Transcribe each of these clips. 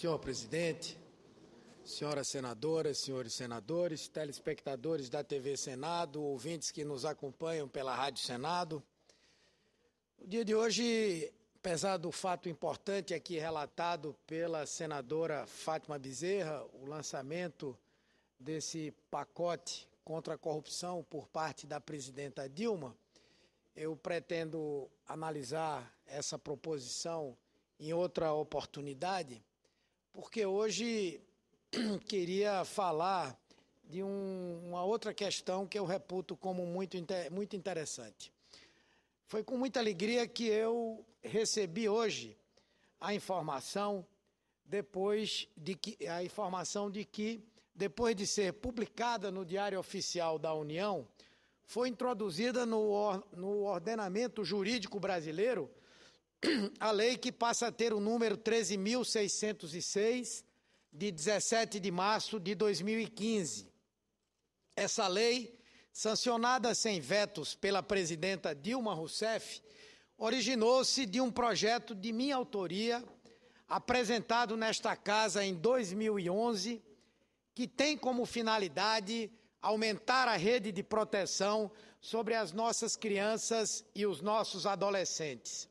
Senhor presidente, senhoras senadoras, senhores senadores, telespectadores da TV Senado, ouvintes que nos acompanham pela Rádio Senado. O dia de hoje, apesar do fato importante aqui relatado pela senadora Fátima Bezerra, o lançamento desse pacote contra a corrupção por parte da presidenta Dilma, eu pretendo analisar essa proposição em outra oportunidade porque hoje queria falar de um, uma outra questão que eu reputo como muito, muito interessante. Foi com muita alegria que eu recebi hoje a informação depois de que a informação de que depois de ser publicada no Diário Oficial da União, foi introduzida no, no ordenamento jurídico brasileiro a lei que passa a ter o número 13.606, de 17 de março de 2015. Essa lei, sancionada sem vetos pela presidenta Dilma Rousseff, originou-se de um projeto de minha autoria, apresentado nesta casa em 2011, que tem como finalidade aumentar a rede de proteção sobre as nossas crianças e os nossos adolescentes.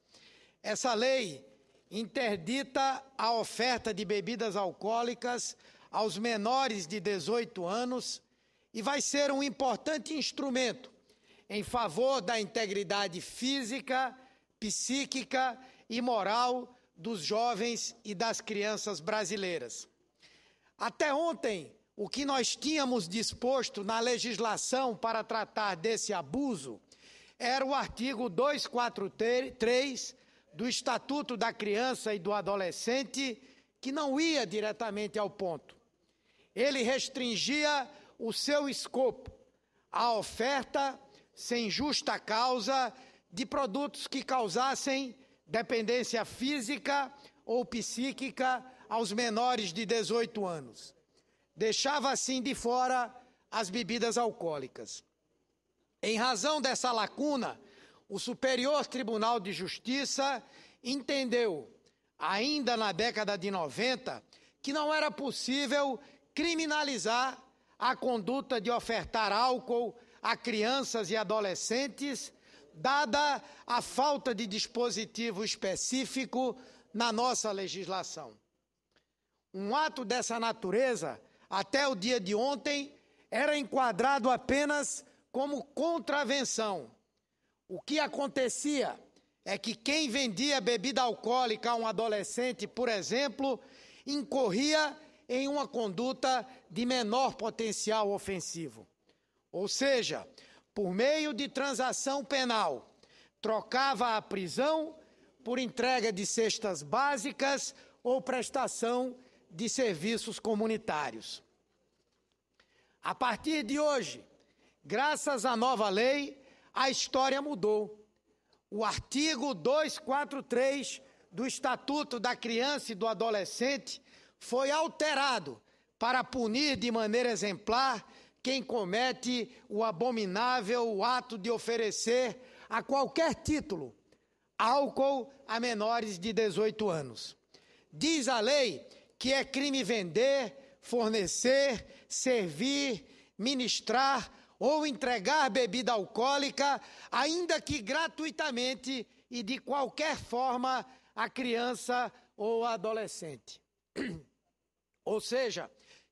Essa lei interdita a oferta de bebidas alcoólicas aos menores de 18 anos e vai ser um importante instrumento em favor da integridade física, psíquica e moral dos jovens e das crianças brasileiras. Até ontem, o que nós tínhamos disposto na legislação para tratar desse abuso era o artigo 243 do Estatuto da Criança e do Adolescente, que não ia diretamente ao ponto. Ele restringia o seu escopo à oferta, sem justa causa, de produtos que causassem dependência física ou psíquica aos menores de 18 anos. Deixava assim de fora as bebidas alcoólicas. Em razão dessa lacuna, o Superior Tribunal de Justiça entendeu, ainda na década de 90, que não era possível criminalizar a conduta de ofertar álcool a crianças e adolescentes, dada a falta de dispositivo específico na nossa legislação. Um ato dessa natureza, até o dia de ontem, era enquadrado apenas como contravenção o que acontecia é que quem vendia bebida alcoólica a um adolescente, por exemplo, incorria em uma conduta de menor potencial ofensivo. Ou seja, por meio de transação penal, trocava a prisão por entrega de cestas básicas ou prestação de serviços comunitários. A partir de hoje, graças à nova lei, a história mudou. O artigo 243 do Estatuto da Criança e do Adolescente foi alterado para punir de maneira exemplar quem comete o abominável ato de oferecer a qualquer título álcool a menores de 18 anos. Diz a lei que é crime vender, fornecer, servir, ministrar ou entregar bebida alcoólica, ainda que gratuitamente e de qualquer forma, à criança ou adolescente. ou seja,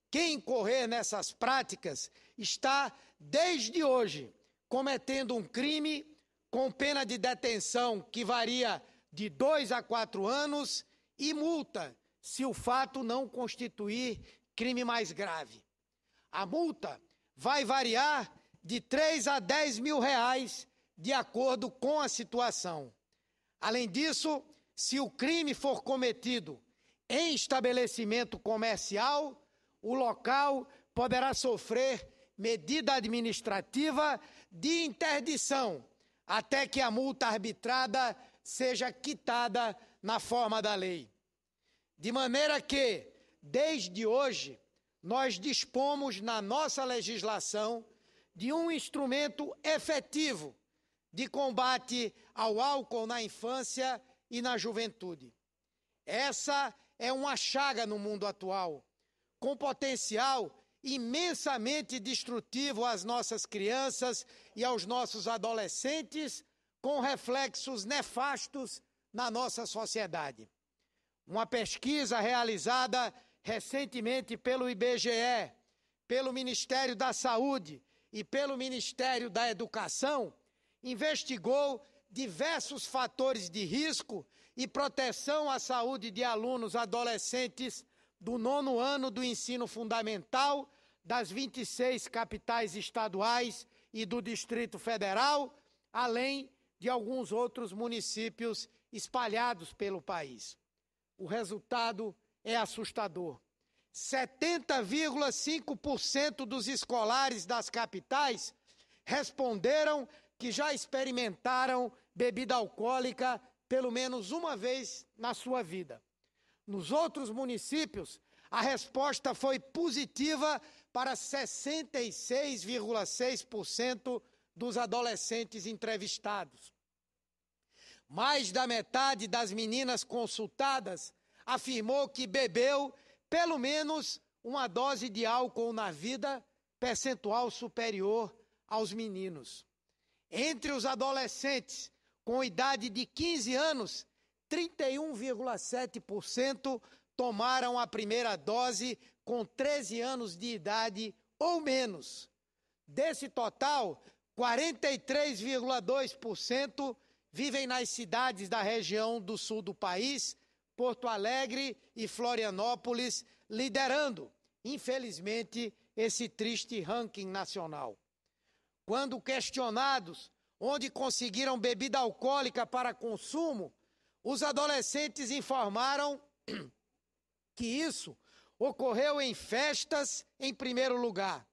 quem incorrer nessas práticas está, desde hoje, cometendo um crime com pena de detenção que varia de dois a quatro anos e multa, se o fato não constituir crime mais grave. A multa vai variar de 3 a 10 mil reais, de acordo com a situação. Além disso, se o crime for cometido em estabelecimento comercial, o local poderá sofrer medida administrativa de interdição, até que a multa arbitrada seja quitada na forma da lei. De maneira que, desde hoje, nós dispomos na nossa legislação de um instrumento efetivo de combate ao álcool na infância e na juventude. Essa é uma chaga no mundo atual, com potencial imensamente destrutivo às nossas crianças e aos nossos adolescentes, com reflexos nefastos na nossa sociedade. Uma pesquisa realizada recentemente pelo IBGE, pelo Ministério da Saúde e pelo Ministério da Educação, investigou diversos fatores de risco e proteção à saúde de alunos adolescentes do nono ano do ensino fundamental das 26 capitais estaduais e do Distrito Federal, além de alguns outros municípios espalhados pelo país. O resultado é assustador. 70,5% dos escolares das capitais responderam que já experimentaram bebida alcoólica pelo menos uma vez na sua vida. Nos outros municípios, a resposta foi positiva para 66,6% dos adolescentes entrevistados. Mais da metade das meninas consultadas afirmou que bebeu pelo menos uma dose de álcool na vida, percentual superior aos meninos. Entre os adolescentes com idade de 15 anos, 31,7% tomaram a primeira dose com 13 anos de idade ou menos. Desse total, 43,2% vivem nas cidades da região do sul do país, Porto Alegre e Florianópolis liderando, infelizmente, esse triste ranking nacional. Quando questionados onde conseguiram bebida alcoólica para consumo, os adolescentes informaram que isso ocorreu em festas, em primeiro lugar,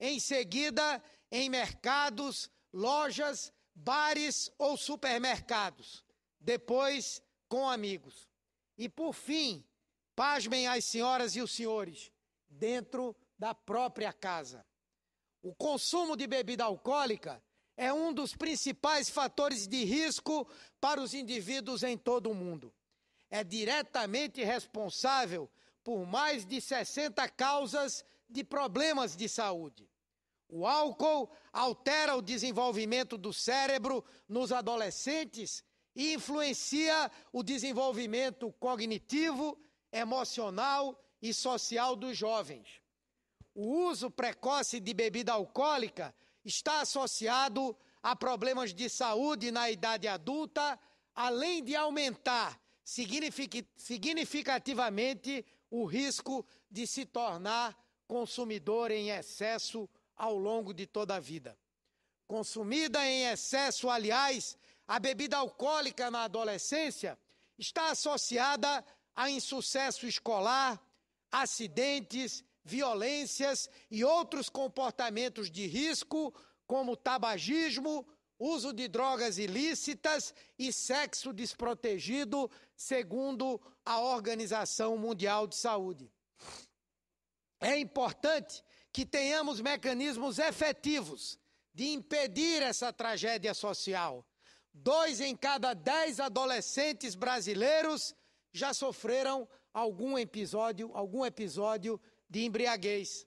em seguida, em mercados, lojas, bares ou supermercados, depois, com amigos. E por fim, pasmem as senhoras e os senhores, dentro da própria casa. O consumo de bebida alcoólica é um dos principais fatores de risco para os indivíduos em todo o mundo. É diretamente responsável por mais de 60 causas de problemas de saúde. O álcool altera o desenvolvimento do cérebro nos adolescentes e influencia o desenvolvimento cognitivo, emocional e social dos jovens. O uso precoce de bebida alcoólica está associado a problemas de saúde na idade adulta, além de aumentar significativamente o risco de se tornar consumidor em excesso ao longo de toda a vida. Consumida em excesso, aliás, a bebida alcoólica na adolescência está associada a insucesso escolar, acidentes, violências e outros comportamentos de risco, como tabagismo, uso de drogas ilícitas e sexo desprotegido, segundo a Organização Mundial de Saúde. É importante que tenhamos mecanismos efetivos de impedir essa tragédia social dois em cada dez adolescentes brasileiros já sofreram algum episódio, algum episódio de embriaguez.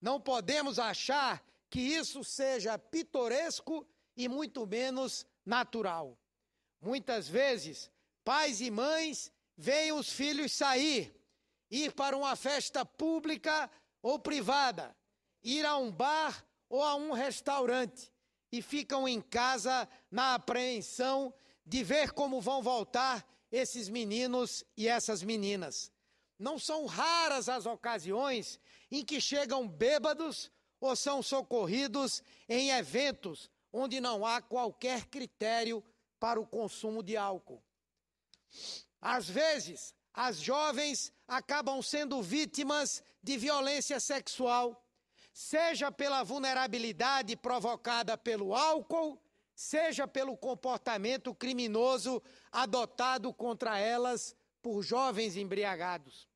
Não podemos achar que isso seja pitoresco e muito menos natural. Muitas vezes, pais e mães veem os filhos sair, ir para uma festa pública ou privada, ir a um bar ou a um restaurante e ficam em casa na apreensão de ver como vão voltar esses meninos e essas meninas. Não são raras as ocasiões em que chegam bêbados ou são socorridos em eventos onde não há qualquer critério para o consumo de álcool. Às vezes, as jovens acabam sendo vítimas de violência sexual seja pela vulnerabilidade provocada pelo álcool, seja pelo comportamento criminoso adotado contra elas por jovens embriagados.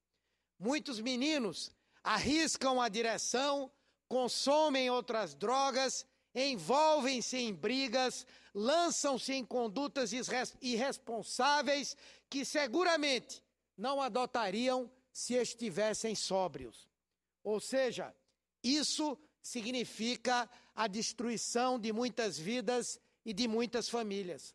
Muitos meninos arriscam a direção, consomem outras drogas, envolvem-se em brigas, lançam-se em condutas irresponsáveis que seguramente não adotariam se estivessem sóbrios. Ou seja, isso significa a destruição de muitas vidas e de muitas famílias.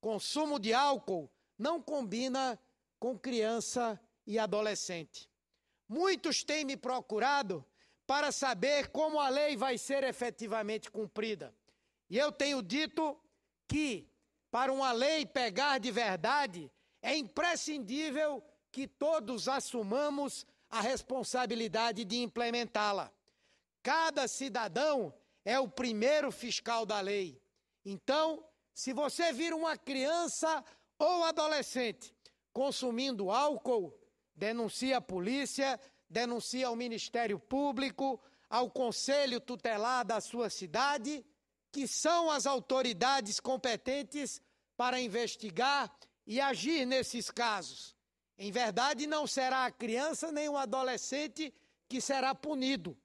Consumo de álcool não combina com criança e adolescente. Muitos têm me procurado para saber como a lei vai ser efetivamente cumprida. E eu tenho dito que, para uma lei pegar de verdade, é imprescindível que todos assumamos a responsabilidade de implementá-la. Cada cidadão é o primeiro fiscal da lei. Então, se você vir uma criança ou adolescente consumindo álcool, denuncia a polícia, denuncia ao Ministério Público, ao Conselho Tutelar da sua cidade, que são as autoridades competentes para investigar e agir nesses casos. Em verdade, não será a criança nem o adolescente que será punido,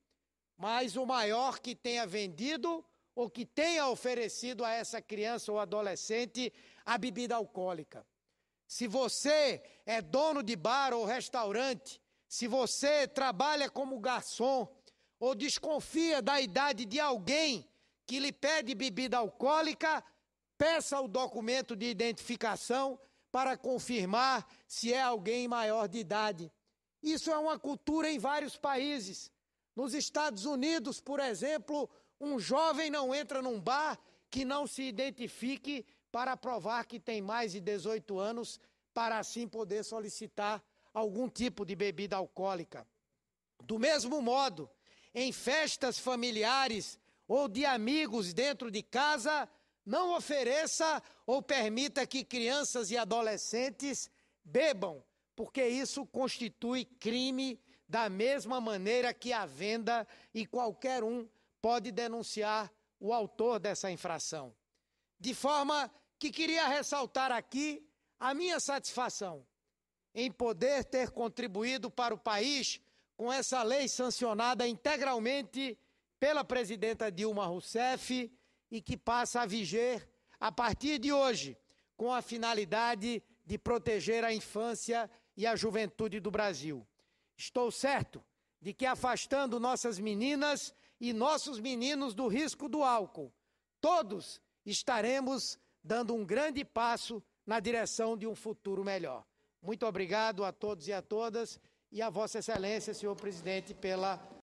mas o maior que tenha vendido ou que tenha oferecido a essa criança ou adolescente a bebida alcoólica. Se você é dono de bar ou restaurante, se você trabalha como garçom ou desconfia da idade de alguém que lhe pede bebida alcoólica, peça o documento de identificação para confirmar se é alguém maior de idade. Isso é uma cultura em vários países. Nos Estados Unidos, por exemplo, um jovem não entra num bar que não se identifique para provar que tem mais de 18 anos, para assim poder solicitar algum tipo de bebida alcoólica. Do mesmo modo, em festas familiares ou de amigos dentro de casa, não ofereça ou permita que crianças e adolescentes bebam, porque isso constitui crime da mesma maneira que a venda e qualquer um pode denunciar o autor dessa infração. De forma que queria ressaltar aqui a minha satisfação em poder ter contribuído para o país com essa lei sancionada integralmente pela presidenta Dilma Rousseff e que passa a viger a partir de hoje, com a finalidade de proteger a infância e a juventude do Brasil. Estou certo de que afastando nossas meninas e nossos meninos do risco do álcool, todos estaremos dando um grande passo na direção de um futuro melhor. Muito obrigado a todos e a todas e a Vossa Excelência, senhor presidente, pela